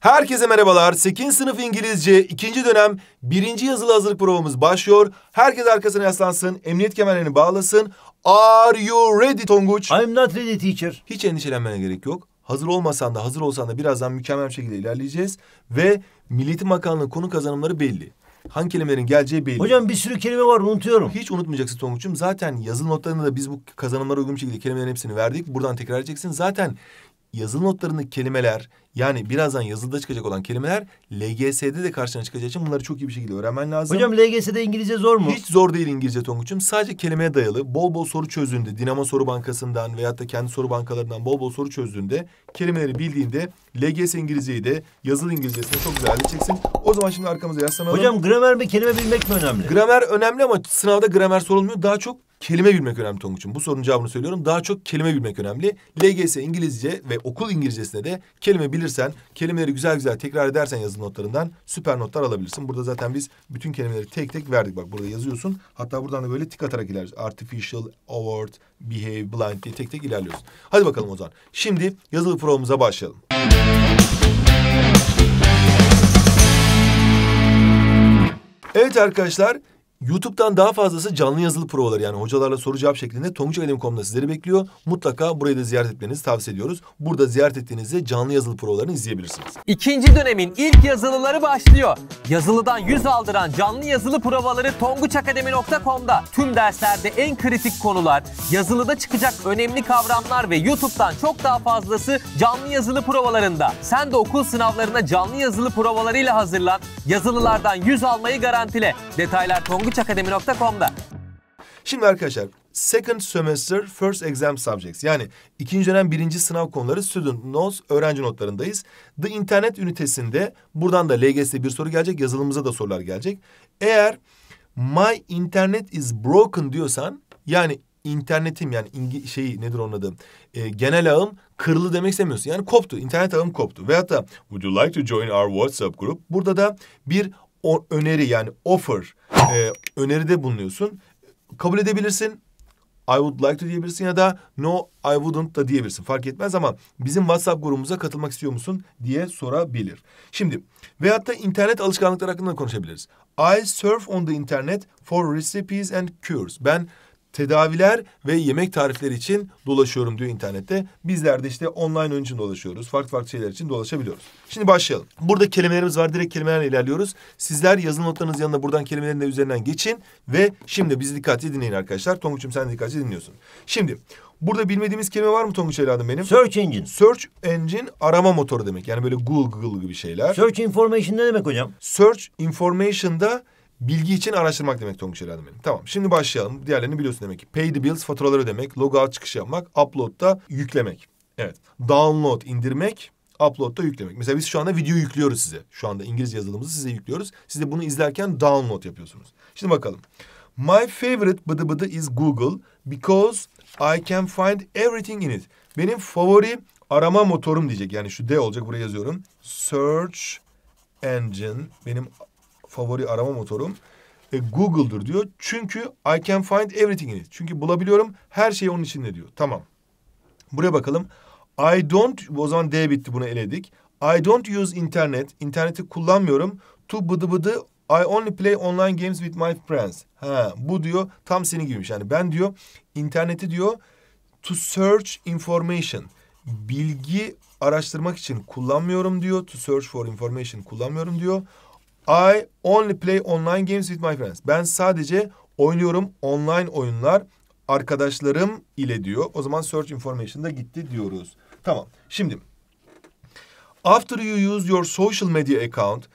Herkese merhabalar. 8. sınıf İngilizce 2. dönem 1. yazılı hazırlık provamız başlıyor. Herkes arkasına yaslansın, emniyet kemerlerini bağlasın. Are you ready Tonguç? I'm not ready teacher. Hiç endişelenmene gerek yok. Hazır olmasan da hazır olsan da birazdan mükemmel bir şekilde ilerleyeceğiz. Ve Milliyetin Bakanlığı konu kazanımları belli. Hangi kelimelerin geleceği belli. Hocam bir sürü kelime var unutuyorum. Hiç unutmayacaksın Tonguç'um. Zaten yazılı notlarında da biz bu kazanımlara uygun şekilde kelimelerin hepsini verdik. Buradan tekrar edeceksin. Zaten yazılı notlarındaki kelimeler yani birazdan yazılıda çıkacak olan kelimeler LGS'de de karşına çıkacağı için bunları çok iyi bir şekilde öğrenmen lazım. Hocam LGS'de İngilizce zor mu? Hiç zor değil İngilizce Tonguç'um. Sadece kelimeye dayalı bol bol soru çözdüğünde Dinamo Soru Bankası'ndan veyahut da kendi soru bankalarından bol bol soru çözdüğünde kelimeleri bildiğinde LGS İngilizceyi de yazılı İngilizcesini çok güzel halledeceksin. O zaman şimdi arkamıza yaslanalım. Hocam gramer mi kelime bilmek mi önemli? Gramer önemli ama sınavda gramer sorulmuyor. Daha çok kelime bilmek önemli Tonguç'um. Bu sorunun cevabını söylüyorum. Daha çok kelime bilmek önemli. LGS İngilizce ve okul İngilizcesine de kelime bilmek bilirsen, kelimeleri güzel güzel tekrar edersen yazılı notlarından süper notlar alabilirsin. Burada zaten biz bütün kelimeleri tek tek verdik. Bak burada yazıyorsun. Hatta buradan da böyle tık atarak ilerliyoruz. Artificial, award, behave, blind diye tek tek ilerliyoruz. Hadi bakalım o zaman. Şimdi yazılı provamıza başlayalım. Evet arkadaşlar YouTube'dan daha fazlası canlı yazılı provalar yani hocalarla soru cevap şeklinde tonguçakademin.com'da sizleri bekliyor. Mutlaka burayı da ziyaret etmenizi tavsiye ediyoruz. Burada ziyaret ettiğinizde canlı yazılı provalarını izleyebilirsiniz. İkinci dönemin ilk yazılıları başlıyor. Yazılıdan yüz aldıran canlı yazılı provaları tonguçakademi.com'da. Tüm derslerde en kritik konular, yazılıda çıkacak önemli kavramlar ve YouTube'dan çok daha fazlası canlı yazılı provalarında. Sen de okul sınavlarına canlı yazılı provalarıyla hazırlan. Yazılılardan yüz almayı garantile. Detaylar Tonguç ilgiçakademi.com'da. Şimdi arkadaşlar second semester first exam subjects yani ikinci dönem birinci sınav konuları student notes öğrenci notlarındayız. The internet ünitesinde buradan da lgs'de bir soru gelecek yazılımımıza da sorular gelecek. Eğer my internet is broken diyorsan yani internetim yani ingi, şey nedir onun adı e, genel ağım kırılı demek istemiyorsun. Yani koptu internet ağım koptu veyahut da would you like to join our WhatsApp group burada da bir o, öneri yani offer e, öneride bulunuyorsun. Kabul edebilirsin. I would like to diyebilirsin ya da no I wouldn't da diyebilirsin. Fark etmez ama bizim WhatsApp grubumuza katılmak istiyor musun diye sorabilir. Şimdi veyahut da internet alışkanlıkları hakkında konuşabiliriz. I surf on the internet for recipes and cures. Ben tedaviler ve yemek tarifleri için dolaşıyorum diyor internette. Bizler de işte online ön için dolaşıyoruz. Farklı farklı şeyler için dolaşabiliyoruz. Şimdi başlayalım. Burada kelimelerimiz var. Direkt kelimelerle ilerliyoruz. Sizler yazılı notlarınız yanında buradan kelimelerin de üzerinden geçin. Ve şimdi bizi dikkatli dinleyin arkadaşlar. Tonguç'um sen dikkatli dinliyorsun. Şimdi Burada bilmediğimiz kelime var mı Tonguç evladım benim? Search engine. Search engine arama motoru demek. Yani böyle Google gibi şeyler. Search information ne demek hocam? Search information da Bilgi için araştırmak demek Tonguç herhalde benim. Tamam şimdi başlayalım. Diğerlerini biliyorsun demek ki. Pay the bills faturaları demek. Logout çıkışı yapmak. Upload da yüklemek. Evet. Download indirmek. Upload da yüklemek. Mesela biz şu anda video yüklüyoruz size. Şu anda İngilizce yazılımımızı size yüklüyoruz. Siz de bunu izlerken download yapıyorsunuz. Şimdi bakalım. My favorite bıdı bıdı is Google because I can find everything in it. Benim favori arama motorum diyecek. Yani şu D olacak buraya yazıyorum. Search engine benim favori arama motorum e, Google'dır diyor. Çünkü I can find everything in it. Çünkü bulabiliyorum her şeyi onun içinde diyor. Tamam. Buraya bakalım. I don't, o zaman D bitti bunu eledik. I don't use internet, interneti kullanmıyorum. To bıdı bıdı I only play online games with my friends. Ha, bu diyor tam seni gibiymiş. Yani ben diyor interneti diyor to search information. Bilgi araştırmak için kullanmıyorum diyor. To search for information kullanmıyorum diyor. I only play online games with my friends. Ben sadece oynuyorum online oyunlar arkadaşlarım ile diyor. O zaman search information'da gitti diyoruz. Tamam. Şimdi after you use your social media account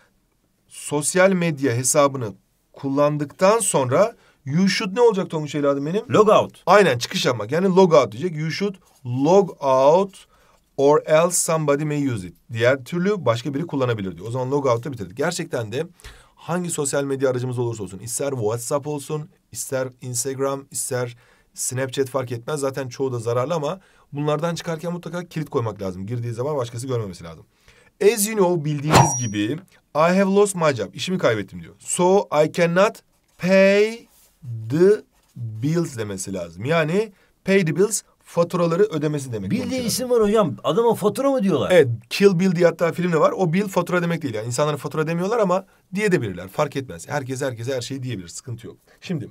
sosyal medya hesabını kullandıktan sonra you should ne olacak Tonguç Eladım benim? Log out. Aynen çıkış yapmak. Yani log out diyecek. You should log out Or else somebody may use it. Diğer türlü başka biri kullanabilir diyor. O zaman logout'ta bitirdik. Gerçekten de hangi sosyal medya aracımız olursa olsun ister WhatsApp olsun, ister Instagram, ister Snapchat fark etmez. Zaten çoğu da zararlı ama bunlardan çıkarken mutlaka kilit koymak lazım. Girdiği zaman başkası görmemesi lazım. As you know bildiğiniz gibi I have lost my job. İşimi kaybettim diyor. So I cannot pay the bills demesi lazım. Yani pay the bills faturaları ödemesi demek. Bill diye isim var hocam. Adama fatura mı diyorlar? Evet. Kill Bill diye hatta filmde var. O Bill fatura demek değil. Yani insanlara fatura demiyorlar ama diye de bilirler. Fark etmez. Herkes herkese her şeyi diyebilir. Sıkıntı yok. Şimdi.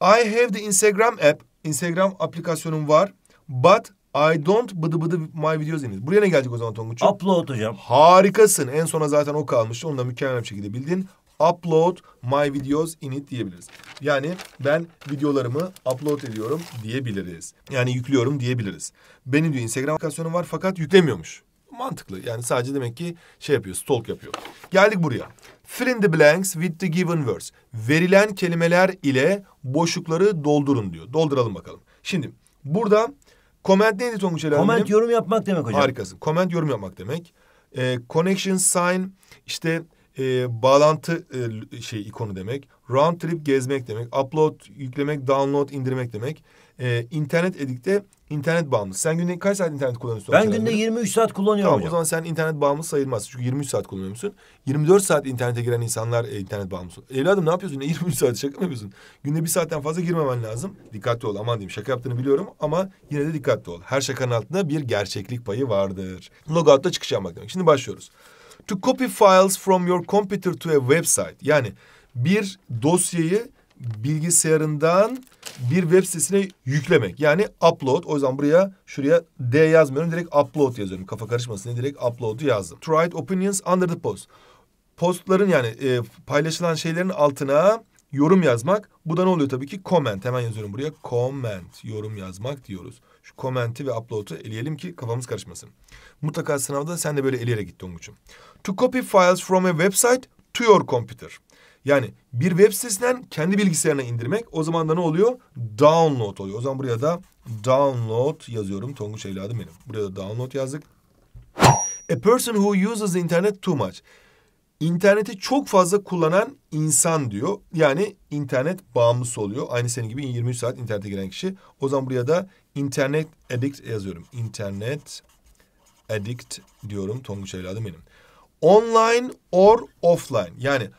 I have the Instagram app. Instagram aplikasyonum var. But I don't bıdı bıdı my videos in it. Buraya ne gelecek o zaman Tonguç'um? Upload hocam. Harikasın. En sona zaten o kalmıştı. Onu da mükemmel bir şekilde bildin upload my videos in it diyebiliriz. Yani ben videolarımı upload ediyorum diyebiliriz. Yani yüklüyorum diyebiliriz. Benim diyor Instagram aplikasyonum var fakat yüklemiyormuş. Mantıklı. Yani sadece demek ki şey yapıyor, stalk yapıyor. Geldik buraya. Fill in the blanks with the given words. Verilen kelimeler ile boşlukları doldurun diyor. Dolduralım bakalım. Şimdi burada comment neydi Tonguç Elhamdülillah? Comment yorum yapmak demek hocam. Harikasın. Comment yorum yapmak demek. Ee, connection sign işte e, bağlantı e, şey ikonu demek. Round trip gezmek demek. Upload yüklemek, download indirmek demek. E, edik de internet bağımlısı. Sen günde kaç saat internet kullanıyorsun? Ben günde 23 saat kullanıyorum tamam, o zaman sen internet bağımlısı sayılmaz. Çünkü 23 saat kullanıyor 24 saat internete giren insanlar e, internet bağımlısı. Evladım ne yapıyorsun? Ne 23 saat şaka mı yapıyorsun? Günde bir saatten fazla girmemen lazım. Dikkatli ol. Aman diyeyim şaka yaptığını biliyorum ama yine de dikkatli ol. Her şakanın altında bir gerçeklik payı vardır. Logout'ta çıkış yapmak demek. Şimdi başlıyoruz. To copy files from your computer to a website. Yani bir dosyayı bilgisayarından bir web sitesine yüklemek. Yani upload. O yüzden buraya şuraya D yazmıyorum. Direkt upload yazıyorum. Kafa karışmasın diye direkt upload'u yazdım. To write opinions under the post. Postların yani e, paylaşılan şeylerin altına yorum yazmak. Bu da ne oluyor tabii ki? Comment. Hemen yazıyorum buraya. Comment. Yorum yazmak diyoruz. Şu comment'i ve upload'u eleyelim ki kafamız karışmasın. Mutlaka sınavda sen de böyle eleyerek gitti Tonguç'um. To copy files from a website to your computer. Yani bir web sitesinden kendi bilgisayarına indirmek. O zaman da ne oluyor? Download oluyor. O zaman buraya da download yazıyorum. Tonguç evladım benim. Buraya da download yazdık. A person who uses the internet too much. İnterneti çok fazla kullanan insan diyor. Yani internet bağımlısı oluyor. Aynı senin gibi 23 saat internete giren kişi. O zaman buraya da internet addict yazıyorum. İnternet addict diyorum. Tonguç evladım benim. Online or offline. Yani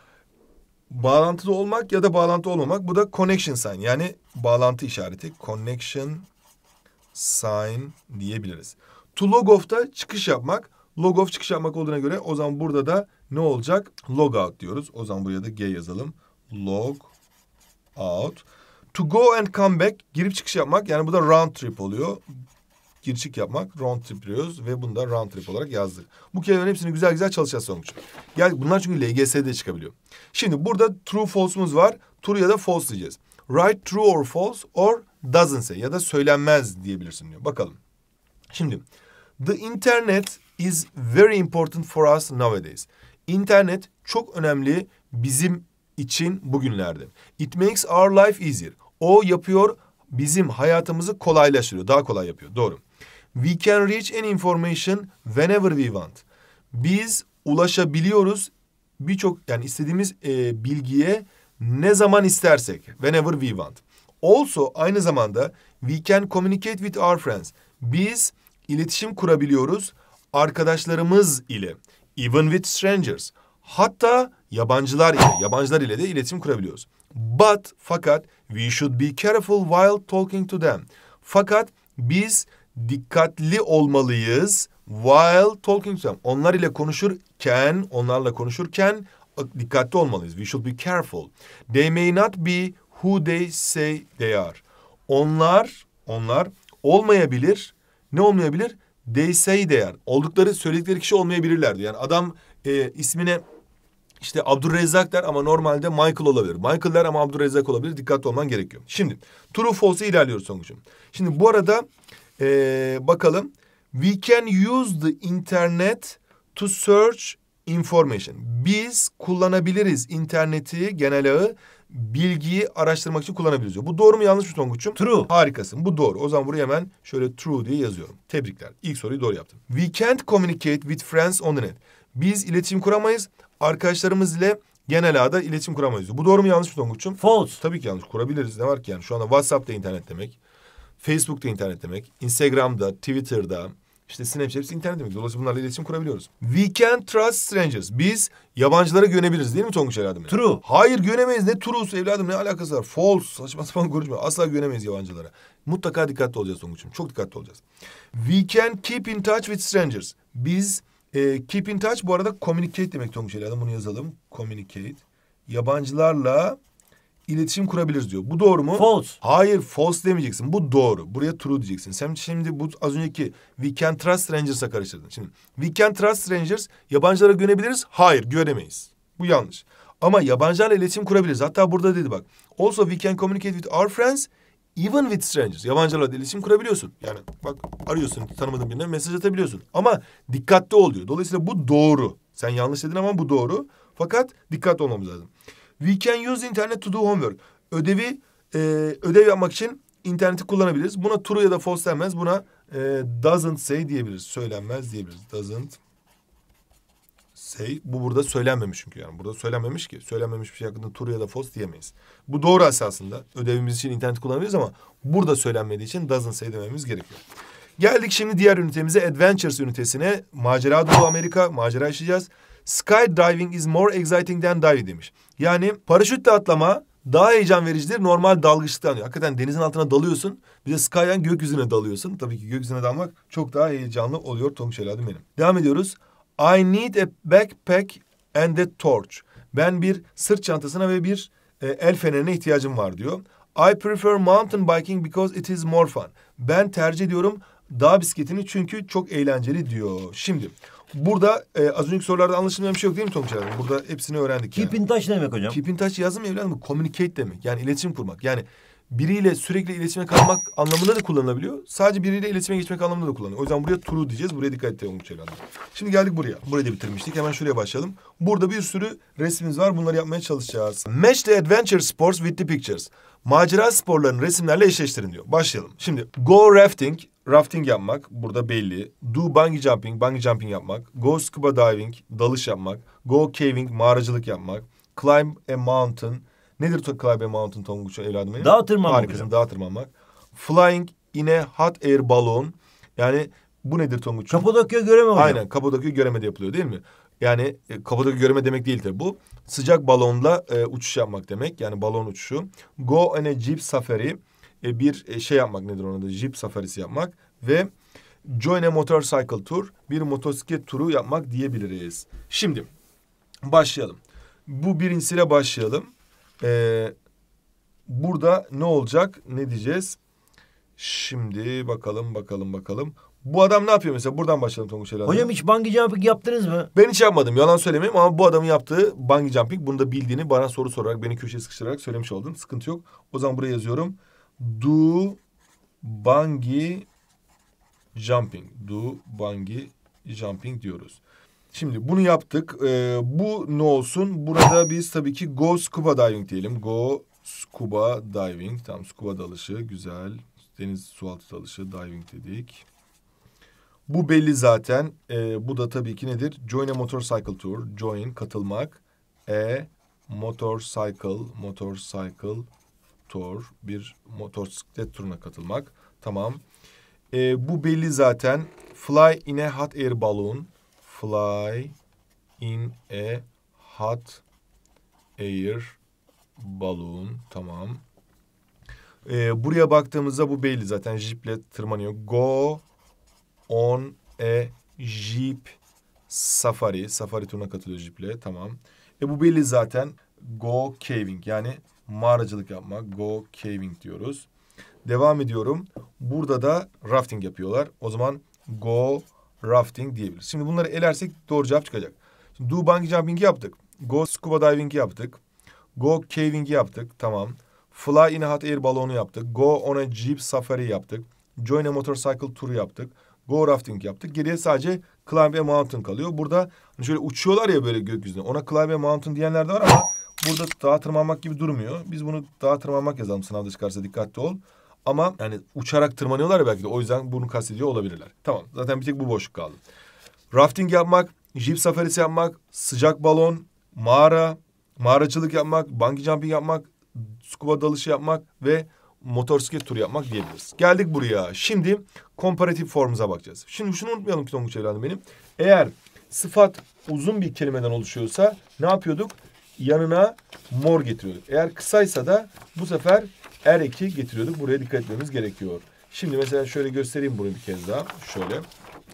bağlantılı olmak ya da bağlantı olmamak. Bu da connection sign. Yani bağlantı işareti. Connection sign diyebiliriz. To log off da çıkış yapmak. Log off çıkış yapmak olduğuna göre o zaman burada da ne olacak? Log out diyoruz. O zaman buraya da G yazalım. Log out. To go and come back girip çıkış yapmak yani bu da round trip oluyor. Giriş Girişik yapmak round trip diyoruz ve bunu da round trip olarak yazdık. Bu kelimelerin hepsini güzel güzel çalışacağız sonuç. Gel bunlar çünkü LGS'de çıkabiliyor. Şimdi burada true false'umuz var. True ya da false diyeceğiz. Write true or false or doesn't say ya da söylenmez diyebilirsin diyor. Bakalım. Şimdi the internet is very important for us nowadays. İnternet çok önemli bizim için bugünlerde. It makes our life easier. O yapıyor bizim hayatımızı kolaylaştırıyor. Daha kolay yapıyor. Doğru. We can reach any information whenever we want. Biz ulaşabiliyoruz birçok yani istediğimiz e, bilgiye ne zaman istersek. Whenever we want. Also aynı zamanda we can communicate with our friends. Biz iletişim kurabiliyoruz arkadaşlarımız ile. Even with strangers. Hatta yabancılar ile, yabancılar ile de iletişim kurabiliyoruz. But, fakat we should be careful while talking to them. Fakat biz dikkatli olmalıyız while talking to them. Onlar ile konuşurken, onlarla konuşurken dikkatli olmalıyız. We should be careful. They may not be who they say they are. Onlar, onlar olmayabilir. Ne olmayabilir? they say oldukları söyledikleri kişi olmayabilirlerdi. Yani adam e, ismine işte Abdurrezzak der ama normalde Michael olabilir. Michael der ama Abdurrezzak olabilir. Dikkatli olman gerekiyor. Şimdi true false'e ilerliyoruz sonucum. Şimdi bu arada e, bakalım. We can use the internet to search information. Biz kullanabiliriz interneti genel ağı bilgiyi araştırmak için kullanabiliriz diyor. Bu doğru mu yanlış mı Tonguç'um? True. Harikasın. Bu doğru. O zaman buraya hemen şöyle true diye yazıyorum. Tebrikler. İlk soruyu doğru yaptım. We can't communicate with friends on the net. Biz iletişim kuramayız. Arkadaşlarımız ile genel ağda iletişim kuramayız diyor. Bu doğru mu yanlış mı Tonguç'um? False. Tabii ki yanlış. Kurabiliriz. Ne var ki yani? Şu anda WhatsApp'ta internet demek. Facebook'ta internet demek. Instagram'da, Twitter'da, işte Snapchat hepsi internet demek. Dolayısıyla bunlarla iletişim kurabiliyoruz. We can trust strangers. Biz yabancılara güvenebiliriz değil mi Tonguç evladım? Ya? True. Hayır güvenemeyiz. Ne true'su evladım ne alakası var? False. Saçma sapan konuşma. Asla güvenemeyiz yabancılara. Mutlaka dikkatli olacağız Tonguç'um. Çok dikkatli olacağız. We can keep in touch with strangers. Biz e, keep in touch bu arada communicate demek Tonguç evladım. Bunu yazalım. Communicate. Yabancılarla iletişim kurabiliriz diyor. Bu doğru mu? False. Hayır false demeyeceksin. Bu doğru. Buraya true diyeceksin. Sen şimdi bu az önceki we can trust rangers'a karıştırdın. Şimdi we can trust rangers yabancılara güvenebiliriz. Hayır güvenemeyiz. Bu yanlış. Ama yabancılarla iletişim kurabiliriz. Hatta burada dedi bak. Also we can communicate with our friends even with strangers. Yabancılarla da iletişim kurabiliyorsun. Yani bak arıyorsun tanımadığın birine mesaj atabiliyorsun. Ama dikkatli oluyor. Dolayısıyla bu doğru. Sen yanlış dedin ama bu doğru. Fakat dikkat olmamız lazım. We can use internet to do homework. Ödevi e, ödev yapmak için interneti kullanabiliriz. Buna true ya da false denmez. Buna e, doesn't say diyebiliriz. Söylenmez diyebiliriz. Doesn't say. Bu burada söylenmemiş çünkü yani. Burada söylenmemiş ki. Söylenmemiş bir şey hakkında true ya da false diyemeyiz. Bu doğru esasında. Ödevimiz için internet kullanabiliriz ama burada söylenmediği için doesn't say dememiz gerekiyor. Geldik şimdi diğer ünitemize Adventures ünitesine. Macera Doğu Amerika, macera yaşayacağız skydiving is more exciting than diving demiş. Yani paraşütle atlama daha heyecan vericidir normal dalgıçlıktan diyor. Hakikaten denizin altına dalıyorsun. Bir de skyden gökyüzüne dalıyorsun. Tabii ki gökyüzüne dalmak çok daha heyecanlı oluyor Tonguç evladım benim. Devam ediyoruz. I need a backpack and a torch. Ben bir sırt çantasına ve bir e, el fenerine ihtiyacım var diyor. I prefer mountain biking because it is more fun. Ben tercih ediyorum dağ bisikletini çünkü çok eğlenceli diyor. Şimdi Burada e, az önceki sorularda anlaşılmayan bir şey yok değil mi Tonguç abi? Burada hepsini öğrendik. Keep yani. in touch demek hocam? Keep in touch yazdım evladım. Communicate demek. Yani iletişim kurmak. Yani biriyle sürekli iletişime kalmak anlamında da kullanılabiliyor. Sadece biriyle iletişime geçmek anlamında da kullanılıyor. O yüzden buraya true diyeceğiz. Buraya dikkat edelim Umut Çelik'le. Şimdi geldik buraya. Burayı da bitirmiştik. Hemen şuraya başlayalım. Burada bir sürü resmimiz var. Bunları yapmaya çalışacağız. Match the adventure sports with the pictures. Macera sporlarının resimlerle eşleştirin diyor. Başlayalım. Şimdi go rafting rafting yapmak burada belli. Do bungee jumping, bungee jumping yapmak. Go scuba diving, dalış yapmak. Go caving, mağaracılık yapmak. Climb a mountain. Nedir to climb a mountain Tonguç evladım benim? Dağ tırmanmak. Harikasın, dağ tırmanmak. Flying in a hot air balloon. Yani bu nedir Tonguç? Kapadokya göreme hocam. Aynen, Kapadokya göremede yapılıyor değil mi? Yani e, Kapadokya göreme demek değil tabii bu. Sıcak balonla e, uçuş yapmak demek. Yani balon uçuşu. Go on a jeep safari. E, bir e, şey yapmak nedir ona da jip safarisi yapmak ve join a motorcycle tour bir motosiklet turu yapmak diyebiliriz. Şimdi başlayalım. Bu birincisiyle başlayalım. Ee, burada ne olacak ne diyeceğiz? Şimdi bakalım bakalım bakalım. Bu adam ne yapıyor mesela? Buradan başlayalım Tonguç Elan'la. Hocam hiç bungee jumping yaptınız mı? Ben hiç yapmadım. Yalan söylemeyeyim ama bu adamın yaptığı bungee jumping. Bunu da bildiğini bana soru sorarak, beni köşeye sıkıştırarak söylemiş oldun. Sıkıntı yok. O zaman buraya yazıyorum. Do bungee jumping. Do bungee jumping diyoruz. Şimdi bunu yaptık. Ee, bu ne olsun? Burada biz tabii ki go scuba diving diyelim. Go scuba diving. Tam scuba dalışı güzel. Deniz sualtı dalışı diving dedik. Bu belli zaten. Ee, bu da tabii ki nedir? Join a motorcycle tour. Join katılmak. E motorcycle motorcycle tur, bir motosiklet turuna katılmak. Tamam. E, bu belli zaten. Fly in a hot air balloon. Fly in a hot air balloon. Tamam. E, buraya baktığımızda bu belli zaten. jeeple tırmanıyor. Go on a jeep safari. Safari turuna katılıyor jeeple Tamam. E bu belli zaten. Go caving yani mağaracılık yapmak. Go caving diyoruz. Devam ediyorum. Burada da rafting yapıyorlar. O zaman go rafting diyebiliriz. Şimdi bunları elersek doğru cevap çıkacak. Şimdi do bungee jumping yaptık. Go scuba diving yaptık. Go caving yaptık. Tamam. Fly in a hot air balonu yaptık. Go on a jeep safari yaptık. Join a motorcycle tour yaptık. Go rafting yaptık. Geriye sadece climb a mountain kalıyor. Burada hani şöyle uçuyorlar ya böyle gökyüzüne. Ona climb a mountain diyenler de var ama burada dağa tırmanmak gibi durmuyor. Biz bunu dağa tırmanmak yazalım sınavda çıkarsa dikkatli ol. Ama yani uçarak tırmanıyorlar ya belki de o yüzden bunu kastediyor olabilirler. Tamam zaten bir tek bu boşluk kaldı. Rafting yapmak, jip safarisi yapmak, sıcak balon, mağara, mağaracılık yapmak, bungee jumping yapmak, scuba dalışı yapmak ve motosiklet turu yapmak diyebiliriz. Geldik buraya. Şimdi komparatif formuza bakacağız. Şimdi şunu unutmayalım ki Tonguç evladım benim. Eğer sıfat uzun bir kelimeden oluşuyorsa ne yapıyorduk? yanına mor getiriyorduk. Eğer kısaysa da bu sefer er eki getiriyorduk. Buraya dikkat etmemiz gerekiyor. Şimdi mesela şöyle göstereyim bunu bir kez daha. Şöyle.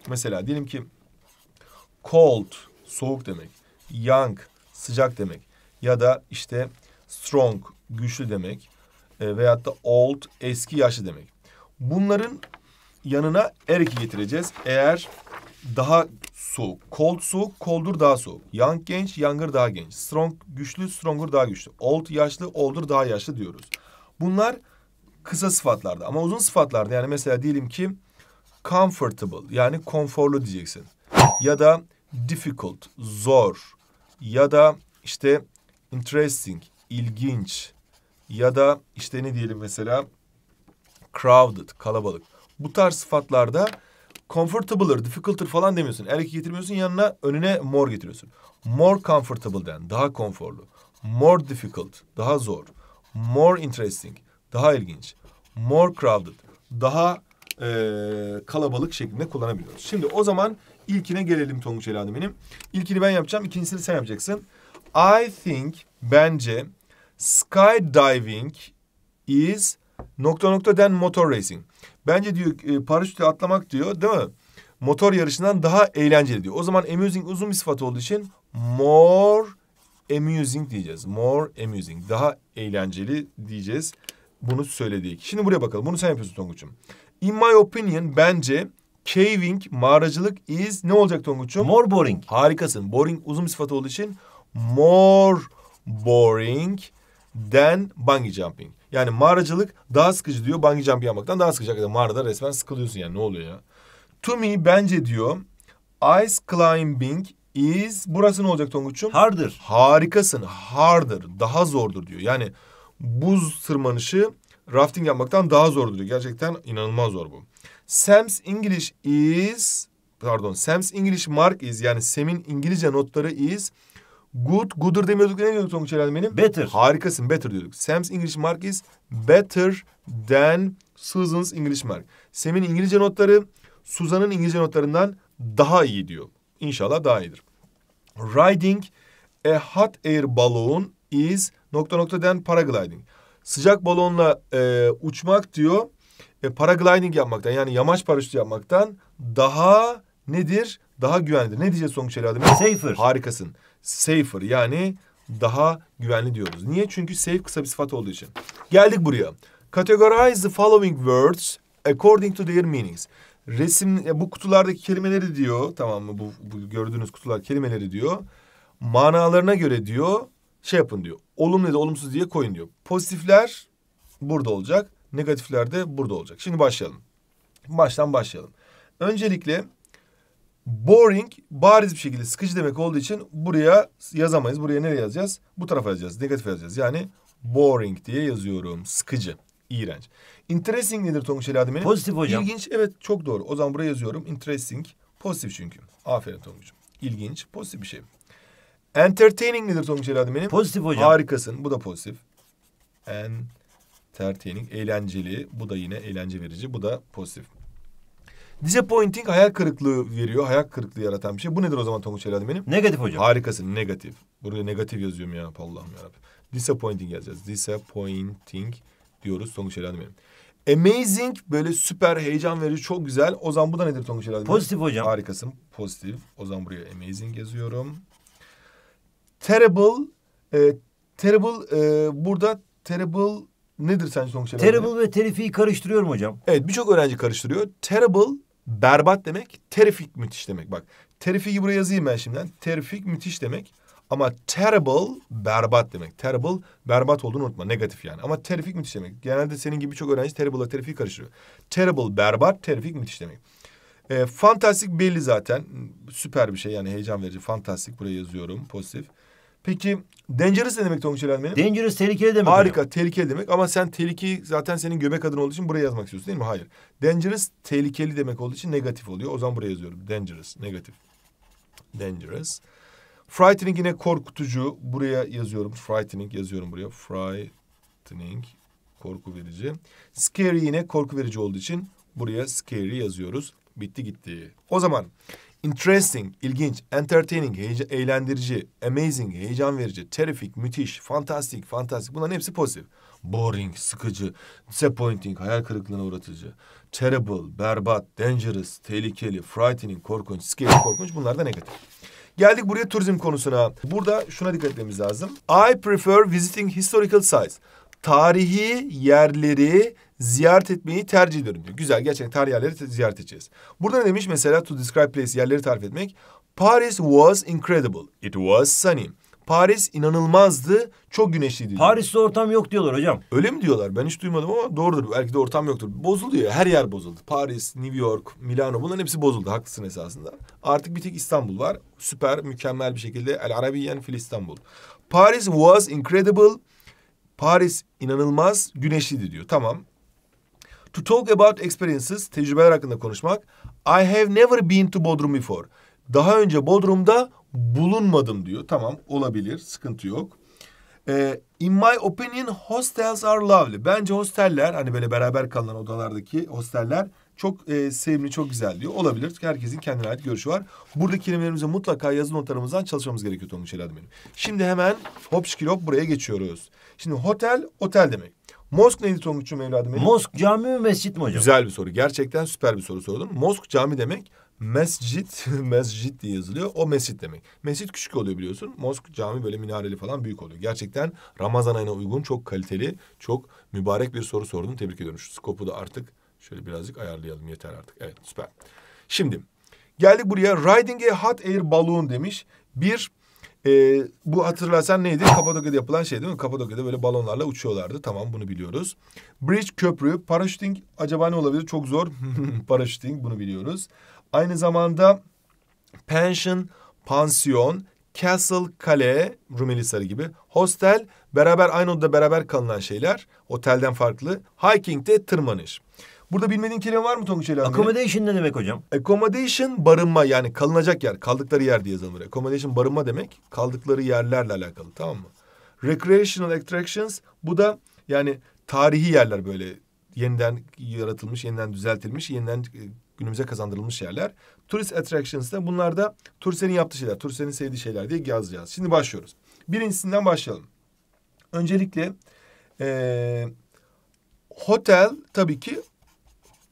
Mesela diyelim ki cold soğuk demek. Young sıcak demek. Ya da işte strong güçlü demek. E, veyahut da old eski yaşlı demek. Bunların yanına er eki getireceğiz. Eğer daha soğuk. Cold soğuk, coldur daha soğuk. Young genç, younger daha genç. Strong güçlü, stronger daha güçlü. Old yaşlı, older daha yaşlı diyoruz. Bunlar kısa sıfatlarda ama uzun sıfatlarda yani mesela diyelim ki comfortable yani konforlu diyeceksin. Ya da difficult, zor ya da işte interesting, ilginç ya da işte ne diyelim mesela crowded, kalabalık. Bu tarz sıfatlarda comfortable'ır, difficult'ır falan demiyorsun. Er iki getirmiyorsun yanına önüne more getiriyorsun. More comfortable den, daha konforlu. More difficult, daha zor. More interesting, daha ilginç. More crowded, daha e, kalabalık şeklinde kullanabiliyoruz. Şimdi o zaman ilkine gelelim Tonguç Elhanım benim. İlkini ben yapacağım, ikincisini sen yapacaksın. I think, bence skydiving is nokta nokta den motor racing. Bence diyor e, paraşütle atlamak diyor değil mi? Motor yarışından daha eğlenceli diyor. O zaman amusing uzun bir sıfat olduğu için more amusing diyeceğiz. More amusing. Daha eğlenceli diyeceğiz. Bunu söyledik. Şimdi buraya bakalım. Bunu sen yapıyorsun Tonguç'um. In my opinion bence caving, mağaracılık is ne olacak Tonguç'um? More boring. Harikasın. Boring uzun bir sıfat olduğu için more boring than bungee jumping. Yani mağaracılık daha sıkıcı diyor. Bungee jumping yapmaktan daha sıkıcı. Hakikaten mağarada resmen sıkılıyorsun yani ne oluyor ya. To me bence diyor ice climbing is burası ne olacak Tonguç'um? Hardır. Harikasın. Hardır. Daha zordur diyor. Yani buz tırmanışı rafting yapmaktan daha zordur diyor. Gerçekten inanılmaz zor bu. Sam's English is pardon Sam's English mark is yani Sam'in İngilizce notları is Good, gooder demiyorduk ne diyorduk Tonguç Eren benim? Better. Harikasın, better diyorduk. Sam's English mark is better than Susan's English mark. Sam'in İngilizce notları Susan'ın İngilizce notlarından daha iyi diyor. İnşallah daha iyidir. Riding a hot air balloon is nokta nokta den paragliding. Sıcak balonla e, uçmak diyor. E, paragliding yapmaktan yani yamaç paraşütü yapmaktan daha nedir? Daha güvenlidir. Ne diyeceğiz son şeyler adım? Safer. Harikasın safer yani daha güvenli diyoruz. Niye? Çünkü safe kısa bir sıfat olduğu için. Geldik buraya. Categorize the following words according to their meanings. Resim e, bu kutulardaki kelimeleri diyor tamam mı bu, bu gördüğünüz kutular kelimeleri diyor. Manalarına göre diyor şey yapın diyor. Olumlu ya da olumsuz diye koyun diyor. Pozitifler burada olacak. Negatifler de burada olacak. Şimdi başlayalım. Baştan başlayalım. Öncelikle Boring bariz bir şekilde sıkıcı demek olduğu için buraya yazamayız. Buraya nereye yazacağız? Bu tarafa yazacağız. Negatif yazacağız. Yani boring diye yazıyorum. Sıkıcı. İğrenç. Interesting nedir Tonguç Eladim benim? Pozitif hocam. İlginç. Evet çok doğru. O zaman buraya yazıyorum. Interesting. Pozitif çünkü. Aferin Tonguç'um. İlginç. Pozitif bir şey. Entertaining nedir Tonguç Eladim benim? Pozitif hocam. Harikasın. Bu da pozitif. Entertaining. Eğlenceli. Bu da yine eğlence verici. Bu da pozitif. Disappointing hayal kırıklığı veriyor. Hayal kırıklığı yaratan bir şey. Bu nedir o zaman Tonguç Helal benim? Negatif hocam. Harikasın negatif. Burada negatif yazıyorum ya Allah'ım yarabbim. Disappointing yazacağız. Disappointing diyoruz Tonguç Helal benim. Amazing böyle süper heyecan verici çok güzel. O zaman bu da nedir Tonguç Helal? Pozitif hocam. Harikasın pozitif. O zaman buraya amazing yazıyorum. Terrible. E, terrible e, burada terrible nedir sence Tonguç Helal? Terrible ve terifiyi karıştırıyorum hocam. Evet birçok öğrenci karıştırıyor. Terrible berbat demek, terrific müthiş demek. Bak terrific'i buraya yazayım ben şimdiden. Terrific müthiş demek. Ama terrible berbat demek. Terrible berbat olduğunu unutma. Negatif yani. Ama terrific müthiş demek. Genelde senin gibi çok öğrenci terrible'la terrific'i karıştırıyor. Terrible berbat, terrific müthiş demek. E, fantastik belli zaten. Süper bir şey yani heyecan verici. Fantastik buraya yazıyorum pozitif. Peki dangerous ne demek Tonguç Elhan benim? Dangerous tehlikeli demek. Harika hocam. tehlikeli demek ama sen tehlikeyi zaten senin göbek adın olduğu için buraya yazmak istiyorsun değil mi? Hayır. Dangerous tehlikeli demek olduğu için negatif oluyor. O zaman buraya yazıyorum. Dangerous negatif. Dangerous. Frightening yine korkutucu. Buraya yazıyorum. Frightening yazıyorum buraya. Frightening korku verici. Scary yine korku verici olduğu için buraya scary yazıyoruz. Bitti gitti. O zaman Interesting, ilginç, entertaining, eğlendirici, amazing, heyecan verici, terrific, müthiş, fantastic, fantastik. Bunların hepsi pozitif. Boring, sıkıcı, disappointing, hayal kırıklığına uğratıcı. Terrible, berbat, dangerous, tehlikeli, frightening, korkunç, scary, korkunç. Bunlar da negatif. Geldik buraya turizm konusuna. Burada şuna dikkat etmemiz lazım. I prefer visiting historical sites. Tarihi yerleri ziyaret etmeyi tercih ederim diyor. Güzel gerçekten tarih yerleri ziyaret edeceğiz. Burada ne demiş mesela to describe place yerleri tarif etmek. Paris was incredible. It was sunny. Paris inanılmazdı. Çok güneşliydi. Paris'te ortam yok diyorlar hocam. Öyle mi diyorlar? Ben hiç duymadım ama doğrudur. Belki de ortam yoktur. Bozuluyor. Her yer bozuldu. Paris, New York, Milano bunların hepsi bozuldu. Haklısın esasında. Artık bir tek İstanbul var. Süper, mükemmel bir şekilde. El Arabiyen fil İstanbul. Paris was incredible. Paris inanılmaz güneşliydi diyor. Tamam To talk about experiences, tecrübeler hakkında konuşmak. I have never been to Bodrum before. Daha önce Bodrum'da bulunmadım diyor. Tamam olabilir, sıkıntı yok. Ee, in my opinion hostels are lovely. Bence hosteller hani böyle beraber kalınan odalardaki hosteller çok e, sevimli, çok güzel diyor. Olabilir. Herkesin kendine ait görüşü var. Buradaki kelimelerimize mutlaka yazılı notlarımızdan çalışmamız gerekiyor Tonguç Elad benim. Şimdi hemen hop şikilop buraya geçiyoruz. Şimdi hotel, otel demek. Mosk neydi Tonguç'um evladım benim? Mosk cami mi mescit mi hocam? Güzel bir soru. Gerçekten süper bir soru sordun. Mosk cami demek mescit, mescit diye yazılıyor. O mescit demek. Mescit küçük oluyor biliyorsun. Mosk cami böyle minareli falan büyük oluyor. Gerçekten Ramazan ayına uygun çok kaliteli, çok mübarek bir soru sordun. Tebrik ediyorum. Şu skopu da artık şöyle birazcık ayarlayalım yeter artık. Evet süper. Şimdi geldik buraya. Riding a hot air balloon demiş. Bir e, bu hatırlarsan neydi? Kapadokya'da yapılan şey değil mi? Kapadokya'da böyle balonlarla uçuyorlardı. Tamam bunu biliyoruz. Bridge köprü, paraşüting acaba ne olabilir? Çok zor. paraşüting bunu biliyoruz. Aynı zamanda pension, pansiyon, castle, kale, Rumeli Sarı gibi. Hostel, beraber aynı odada beraber kalınan şeyler. Otelden farklı. Hiking de tırmanış. Burada bilmediğin kelime var mı Tonguç Ali Accommodation ne demek hocam? Accommodation barınma yani kalınacak yer, kaldıkları yer diye yazılır. Accommodation barınma demek, kaldıkları yerlerle alakalı tamam mı? Recreational attractions bu da yani tarihi yerler böyle yeniden yaratılmış, yeniden düzeltilmiş, yeniden e, günümüze kazandırılmış yerler. Tourist attractions da bunlar da turistlerin yaptığı şeyler, turistlerin sevdiği şeyler diye yazacağız. Şimdi başlıyoruz. Birincisinden başlayalım. Öncelikle ee, hotel tabii ki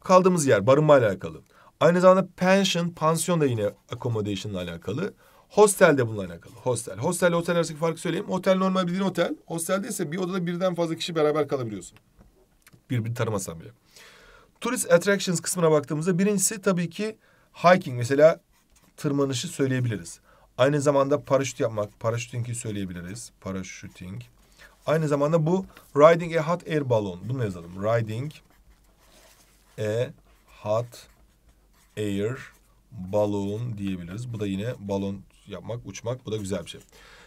kaldığımız yer barınmayla alakalı. Aynı zamanda pension, pansiyon da yine accommodation ile alakalı. Hostel de bununla alakalı. Hostel. Hostel ile otel arasındaki farkı söyleyeyim. Otel normal bildiğin otel. Hostelde ise bir odada birden fazla kişi beraber kalabiliyorsun. Birbirini tanımasan bile. Tourist attractions kısmına baktığımızda birincisi tabii ki hiking. Mesela tırmanışı söyleyebiliriz. Aynı zamanda paraşüt yapmak, paraşütingi söyleyebiliriz. Paraşüting. Aynı zamanda bu riding a hot air balloon. Bunu yazalım. Riding e hot air balloon diyebiliriz. Bu da yine balon yapmak, uçmak. Bu da güzel bir şey.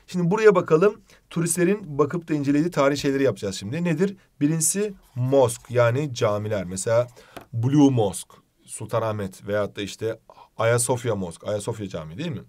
Şimdi buraya bakalım. Turistlerin bakıp da incelediği tarihi şeyleri yapacağız şimdi. Nedir? Birincisi mosk yani camiler. Mesela Blue Mosk, Sultanahmet veyahut da işte Ayasofya Mosk, Ayasofya Camii değil mi?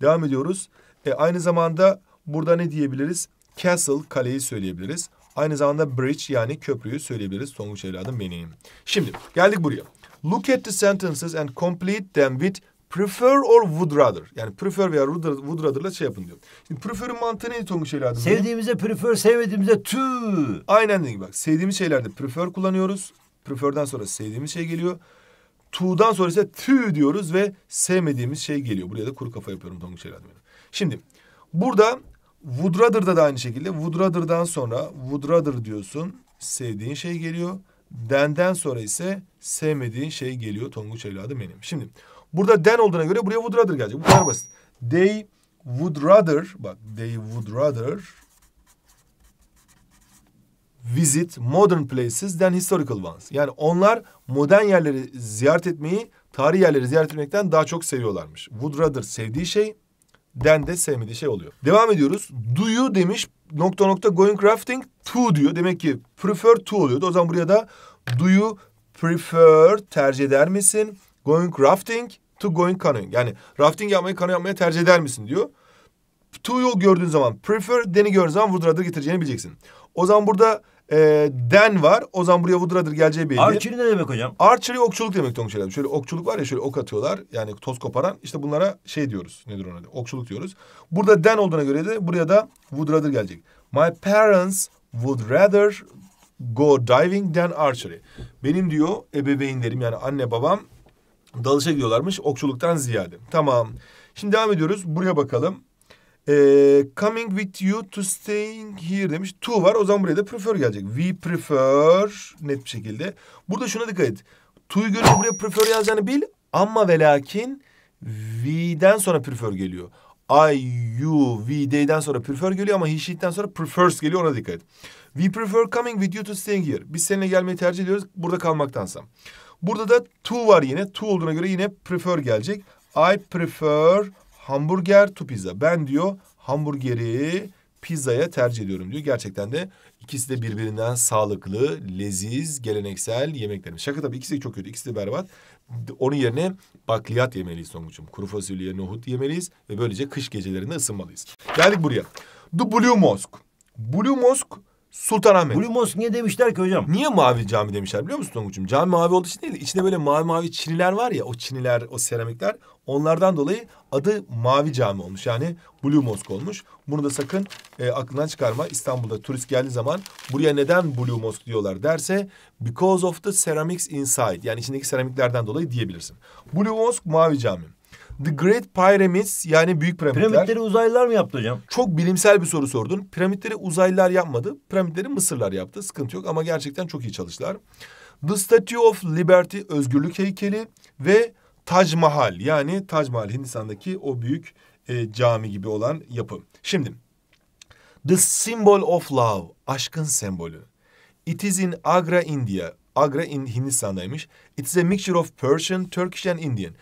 Devam ediyoruz. E, aynı zamanda burada ne diyebiliriz? Castle, kaleyi söyleyebiliriz. Aynı zamanda bridge yani köprüyü söyleyebiliriz. Tonguç evladım benim. Şimdi geldik buraya. Look at the sentences and complete them with prefer or would rather. Yani prefer veya would rather şey yapın diyor. Şimdi prefer'ın mantığı neydi Tonguç evladım? Sevdiğimize prefer, sevmediğimize to. Aynen dediğim bak. Sevdiğimiz şeylerde prefer kullanıyoruz. Prefer'den sonra sevdiğimiz şey geliyor. To'dan sonra ise tü diyoruz ve sevmediğimiz şey geliyor. Buraya da kuru kafa yapıyorum Tonguç evladım. Şimdi burada Would rather'da da aynı şekilde. Would rather'dan sonra would rather diyorsun. Sevdiğin şey geliyor. Denden sonra ise sevmediğin şey geliyor. Tonguç evladım benim. Şimdi burada den olduğuna göre buraya would rather gelecek. Bu kadar basit. They would rather bak they would rather visit modern places than historical ones. Yani onlar modern yerleri ziyaret etmeyi, tarihi yerleri ziyaret etmekten daha çok seviyorlarmış. Would rather sevdiği şey den de sevmediği şey oluyor. Devam ediyoruz. Do you demiş nokta nokta going crafting to diyor. Demek ki prefer to oluyordu. O zaman buraya da do you prefer tercih eder misin? Going rafting to going canoeing. Yani rafting yapmayı kano yapmaya tercih eder misin diyor. To yol gördüğün zaman prefer, deni gördüğün zaman vurduradır getireceğini bileceksin. O zaman burada e, den var. O zaman buraya Woodra'dır geleceği belli. Archery ne demek hocam? Archery okçuluk demek Tonguç herhalde. Şöyle okçuluk var ya şöyle ok atıyorlar. Yani toz koparan. İşte bunlara şey diyoruz. Nedir ona? Okçuluk diyoruz. Burada den olduğuna göre de buraya da Woodra'dır gelecek. My parents would rather go diving than archery. Benim diyor ebeveynlerim yani anne babam dalışa gidiyorlarmış okçuluktan ziyade. Tamam. Şimdi devam ediyoruz. Buraya bakalım. Ee, coming with you to staying here demiş. To var. O zaman buraya da prefer gelecek. We prefer net bir şekilde. Burada şuna dikkat et. To'yu görünce buraya prefer yazacağını bil. Ama ve lakin we'den sonra prefer geliyor. I, you, we, they'den sonra prefer geliyor ama he, she'den sonra prefers geliyor ona dikkat et. We prefer coming with you to staying here. Biz seninle gelmeyi tercih ediyoruz burada kalmaktansa. Burada da to var yine. To olduğuna göre yine prefer gelecek. I prefer hamburger to pizza. Ben diyor hamburgeri pizzaya tercih ediyorum diyor. Gerçekten de ikisi de birbirinden sağlıklı, leziz, geleneksel yemeklerimiz. Şaka tabii ikisi de çok kötü, ikisi de berbat. Onun yerine bakliyat yemeliyiz sonuçum. Kuru fasulye, nohut yemeliyiz ve böylece kış gecelerinde ısınmalıyız. Geldik buraya. The Blue Mosque. Blue Mosque Sultanahmet. Blue Mosque niye demişler ki hocam? Niye mavi cami demişler biliyor musun Tonguç'um? Cami mavi olduğu için değil. İçinde böyle mavi mavi çiniler var ya o çiniler, o seramikler. Onlardan dolayı adı Mavi Cami olmuş. Yani Blue Mosque olmuş. Bunu da sakın e, aklından çıkarma. İstanbul'da turist geldiği zaman buraya neden Blue Mosque diyorlar derse because of the ceramics inside. Yani içindeki seramiklerden dolayı diyebilirsin. Blue Mosque Mavi Cami. The Great Pyramids yani büyük piramitler. Piramitleri uzaylılar mı yaptı hocam? Çok bilimsel bir soru sordun. Piramitleri uzaylılar yapmadı. Piramitleri Mısırlar yaptı. Sıkıntı yok ama gerçekten çok iyi çalıştılar. The Statue of Liberty özgürlük heykeli ve Taj Mahal yani Taj Mahal Hindistan'daki o büyük e, cami gibi olan yapı. Şimdi The Symbol of Love aşkın sembolü. It is in Agra India. Agra in Hindistan'daymış. It is a mixture of Persian, Turkish and Indian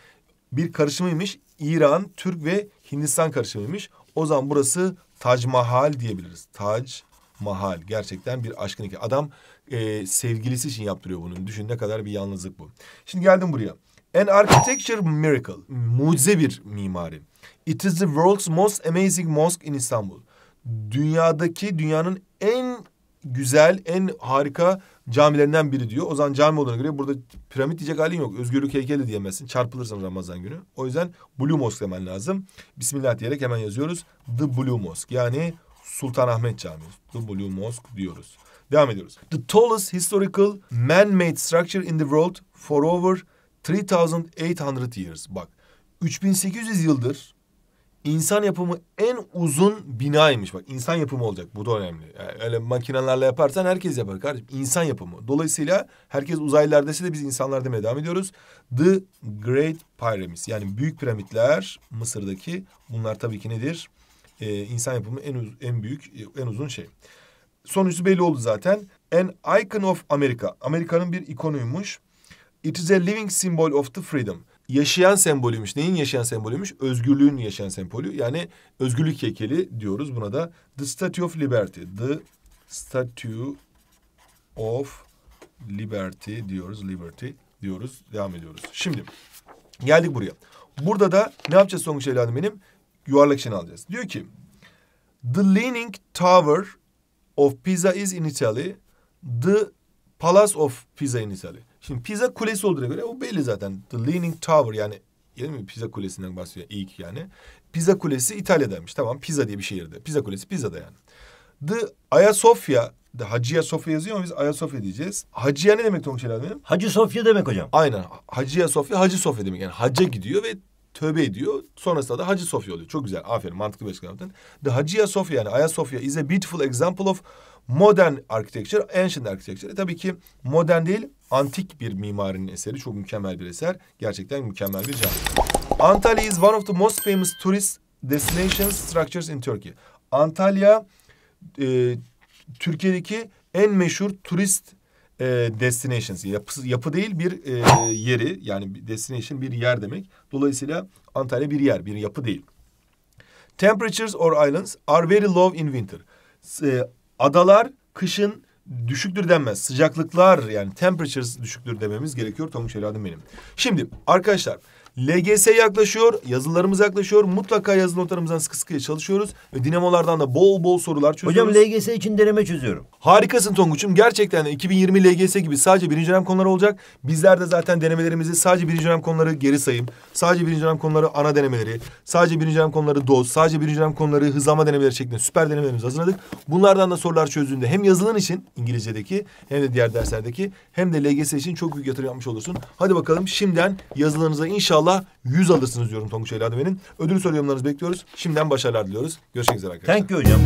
bir karışımıymış. İran, Türk ve Hindistan karışımıymış. O zaman burası Taj Mahal diyebiliriz. Taj Mahal gerçekten bir aşkın hikaye. Adam e, sevgilisi için yaptırıyor bunu. Düşün ne kadar bir yalnızlık bu. Şimdi geldim buraya. An architecture miracle. Mucize bir mimari. It is the world's most amazing mosque in Istanbul. Dünyadaki dünyanın en güzel, en harika camilerinden biri diyor. O zaman cami olduğuna göre burada piramit diyecek halin yok. Özgürlük heykeli diyemezsin. Çarpılırsın Ramazan günü. O yüzden Blue Mosque demen lazım. Bismillah diyerek hemen yazıyoruz. The Blue Mosque. Yani Sultanahmet Camii. The Blue Mosque diyoruz. Devam ediyoruz. The tallest historical man-made structure in the world for over 3800 years. Bak 3800 yıldır insan yapımı en uzun binaymış. Bak insan yapımı olacak. Bu da önemli. Yani öyle makinelerle yaparsan herkes yapar kardeşim. İnsan yapımı. Dolayısıyla herkes uzaylılar dese de biz insanlar demeye devam ediyoruz. The Great Pyramids. Yani büyük piramitler Mısır'daki. Bunlar tabii ki nedir? Ee, insan yapımı en, en büyük, en uzun şey. Sonucu belli oldu zaten. An Icon of America. Amerika'nın bir ikonuymuş. It is a living symbol of the freedom yaşayan sembolüymüş. Neyin yaşayan sembolüymüş? Özgürlüğün yaşayan sembolü. Yani özgürlük heykeli diyoruz buna da. The Statue of Liberty. The Statue of Liberty diyoruz. Liberty diyoruz. Devam ediyoruz. Şimdi geldik buraya. Burada da ne yapacağız sonuç evladım benim? Yuvarlak için alacağız. Diyor ki The Leaning Tower of Pisa is in Italy. The Palace of Pisa in Italy. Şimdi Pisa kulesi olduğuna göre o belli zaten. The Leaning Tower yani değil mi? Pisa kulesinden bahsediyor ilk yani. Pisa kulesi İtalya'daymış. Tamam Pisa diye bir şehirde. Pisa kulesi Pisa'da yani. The Ayasofya The Hacıya Sofya yazıyor ama biz Ayasofya diyeceğiz. Hacıya ne demek Tonguç Helal benim? Hacı Sofya demek hocam. Aynen. Hacıya Sofya, Hacı Sofya demek. Yani hacca gidiyor ve tövbe ediyor. Sonrasında da Hacı Sofya oluyor. Çok güzel. Aferin. Mantıklı bir açıklama The Hacıya Sofya yani Ayasofya is a beautiful example of Modern architecture, ancient architecture. E, tabii ki modern değil, antik bir mimarinin eseri. Çok mükemmel bir eser. Gerçekten mükemmel bir cam. Antalya is one of the most famous tourist destinations structures in Turkey. Antalya e, Türkiye'deki en meşhur turist e, destinations. Yapı, yapı değil bir e, yeri yani destination bir yer demek. Dolayısıyla Antalya bir yer, bir yapı değil. Temperatures or islands are very low in winter. E, Adalar kışın düşüktür denmez. Sıcaklıklar yani temperatures düşüktür dememiz gerekiyor. Tonguç evladım benim. Şimdi arkadaşlar LGS yaklaşıyor, yazılarımız yaklaşıyor. Mutlaka yazılı notlarımızdan sıkı sıkıya çalışıyoruz. Ve dinamolardan da bol bol sorular çözüyoruz. Hocam LGS için deneme çözüyorum. Harikasın Tonguç'um. Gerçekten 2020 LGS gibi sadece birinci dönem konuları olacak. Bizler de zaten denemelerimizi sadece birinci dönem konuları geri sayım, sadece birinci dönem konuları ana denemeleri, sadece birinci dönem konuları doz, sadece birinci dönem konuları hızlama denemeleri şeklinde süper denemelerimizi hazırladık. Bunlardan da sorular çözdüğünde hem yazılın için İngilizce'deki hem de diğer derslerdeki hem de LGS için çok büyük yatırım yapmış olursun. Hadi bakalım şimdiden yazılarınıza inşallah İnşallah 100 alırsınız diyorum Tonguç Eyla Deven'in. Ödül soru bekliyoruz. Şimdiden başarılar diliyoruz. Görüşmek üzere arkadaşlar. Thank you hocam.